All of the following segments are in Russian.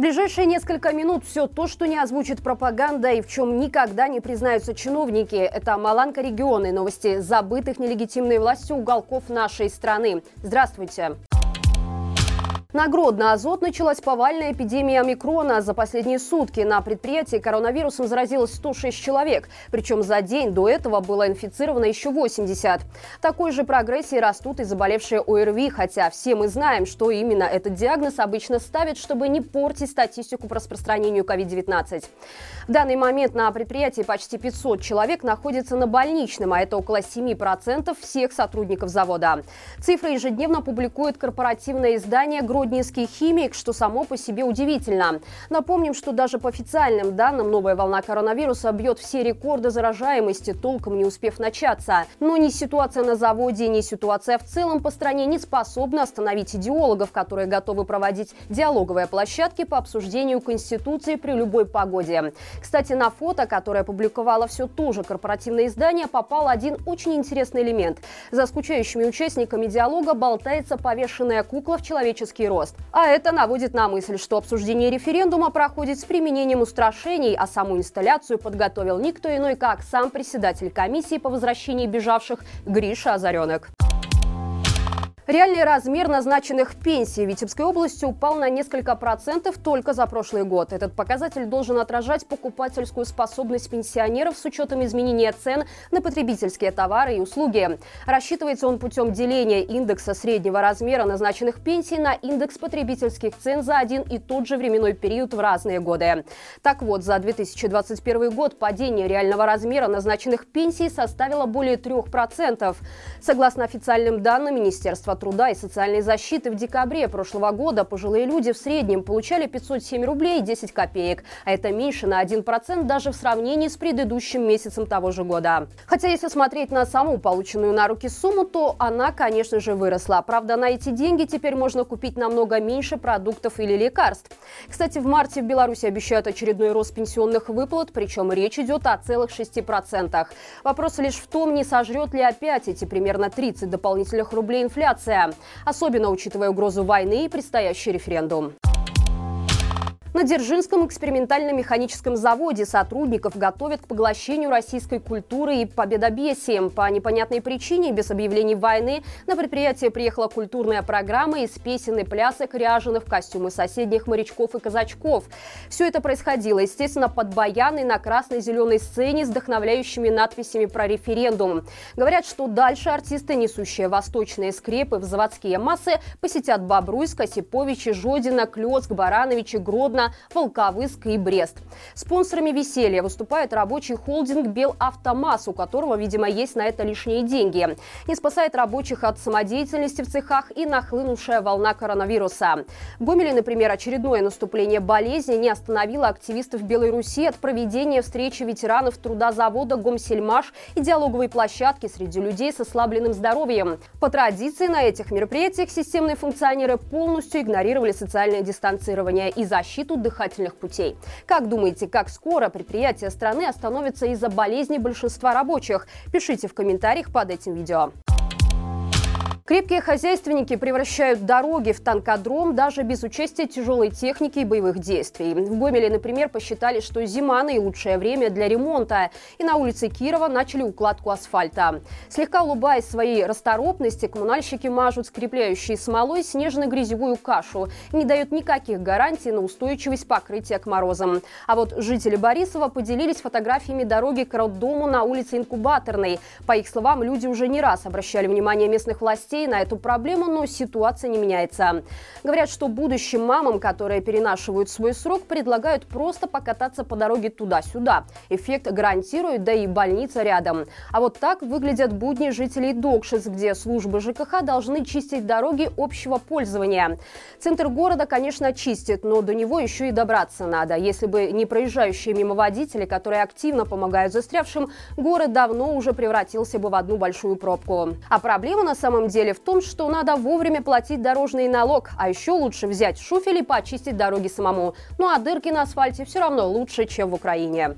В ближайшие несколько минут все то, что не озвучит пропаганда и в чем никогда не признаются чиновники, это Маланка регионы, новости забытых нелегитимной властью уголков нашей страны. Здравствуйте! На Гродно-Азот началась повальная эпидемия омикрона. За последние сутки на предприятии коронавирусом заразилось 106 человек. Причем за день до этого было инфицировано еще 80. такой же прогрессии растут и заболевшие ОРВИ, хотя все мы знаем, что именно этот диагноз обычно ставят, чтобы не портить статистику по распространению COVID-19. В данный момент на предприятии почти 500 человек находится на больничном, а это около 7% всех сотрудников завода. Цифры ежедневно публикует корпоративное издание «Гродно гродненский химик, что само по себе удивительно. Напомним, что даже по официальным данным новая волна коронавируса бьет все рекорды заражаемости, толком не успев начаться. Но ни ситуация на заводе, ни ситуация в целом по стране не способна остановить идеологов, которые готовы проводить диалоговые площадки по обсуждению Конституции при любой погоде. Кстати, на фото, которое опубликовало все то же корпоративное издание, попал один очень интересный элемент. За скучающими участниками диалога болтается повешенная кукла в человеческие рост. А это наводит на мысль, что обсуждение референдума проходит с применением устрашений, а саму инсталляцию подготовил никто иной, как сам председатель комиссии по возвращении бежавших Гриша Озаренок. Реальный размер назначенных пенсий в Витебской области упал на несколько процентов только за прошлый год. Этот показатель должен отражать покупательскую способность пенсионеров с учетом изменения цен на потребительские товары и услуги. Рассчитывается он путем деления индекса среднего размера назначенных пенсий на индекс потребительских цен за один и тот же временной период в разные годы. Так вот, за 2021 год падение реального размера назначенных пенсий составило более 3%. Согласно официальным данным Министерства труда и социальной защиты в декабре прошлого года пожилые люди в среднем получали 507 рублей 10 копеек, а это меньше на 1% даже в сравнении с предыдущим месяцем того же года. Хотя если смотреть на саму полученную на руки сумму, то она, конечно же, выросла. Правда, на эти деньги теперь можно купить намного меньше продуктов или лекарств. Кстати, в марте в Беларуси обещают очередной рост пенсионных выплат, причем речь идет о целых 6%. Вопрос лишь в том, не сожрет ли опять эти примерно 30 дополнительных рублей инфляции ситуация, особенно учитывая угрозу войны и предстоящий референдум. На Дзержинском экспериментально-механическом заводе сотрудников готовят к поглощению российской культуры и победобесием. По непонятной причине, без объявлений войны, на предприятие приехала культурная программа из песен и плясок, ряженых в костюмы соседних морячков и казачков. Все это происходило, естественно, под баяной на красно-зеленой сцене с вдохновляющими надписями про референдум. Говорят, что дальше артисты, несущие восточные скрепы в заводские массы, посетят Бобруйска, Сиповича, Жодина, Клёцк, Барановича, Гродно, Ровно, Волковыск и Брест. Спонсорами веселья выступает рабочий холдинг «Белавтомаз», у которого, видимо, есть на это лишние деньги. Не спасает рабочих от самодеятельности в цехах и нахлынувшая волна коронавируса. В Гомеле, например, очередное наступление болезни не остановило активистов Белой Руси от проведения встречи ветеранов труда завода «Гомсельмаш» и диалоговой площадки среди людей с ослабленным здоровьем. По традиции на этих мероприятиях системные функционеры полностью игнорировали социальное дистанцирование и защиту Институт дыхательных путей. Как думаете, как скоро предприятия страны остановятся из-за болезни большинства рабочих? Пишите в комментариях под этим видео. Крепкие хозяйственники превращают дороги в танкодром даже без участия тяжелой техники и боевых действий. В Гомеле, например, посчитали, что зима – наилучшее время для ремонта, и на улице Кирова начали укладку асфальта. Слегка улыбаясь своей расторопности, коммунальщики мажут скрепляющей смолой снежно-грязевую кашу не дают никаких гарантий на устойчивость покрытия к морозам. А вот жители Борисова поделились фотографиями дороги к роддому на улице Инкубаторной. По их словам, люди уже не раз обращали внимание местных властей детей на эту проблему, но ситуация не меняется. Говорят, что будущим мамам, которые перенашивают свой срок, предлагают просто покататься по дороге туда-сюда. Эффект гарантирует, да и больница рядом. А вот так выглядят будни жителей Докшиц, где службы ЖКХ должны чистить дороги общего пользования. Центр города, конечно, чистит, но до него еще и добраться надо. Если бы не проезжающие мимо водители, которые активно помогают застрявшим, город давно уже превратился бы в одну большую пробку. А проблема на самом деле деле в том, что надо вовремя платить дорожный налог, а еще лучше взять шуфель и почистить дороги самому. Ну а дырки на асфальте все равно лучше, чем в Украине.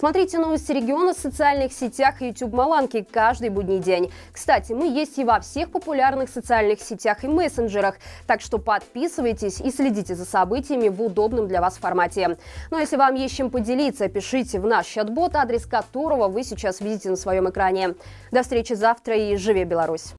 Смотрите новости региона в социальных сетях YouTube Маланки каждый будний день. Кстати, мы есть и во всех популярных социальных сетях и мессенджерах, так что подписывайтесь и следите за событиями в удобном для вас формате. Но ну, а если вам есть чем поделиться, пишите в наш чат-бот, адрес которого вы сейчас видите на своем экране. До встречи завтра и живи Беларусь!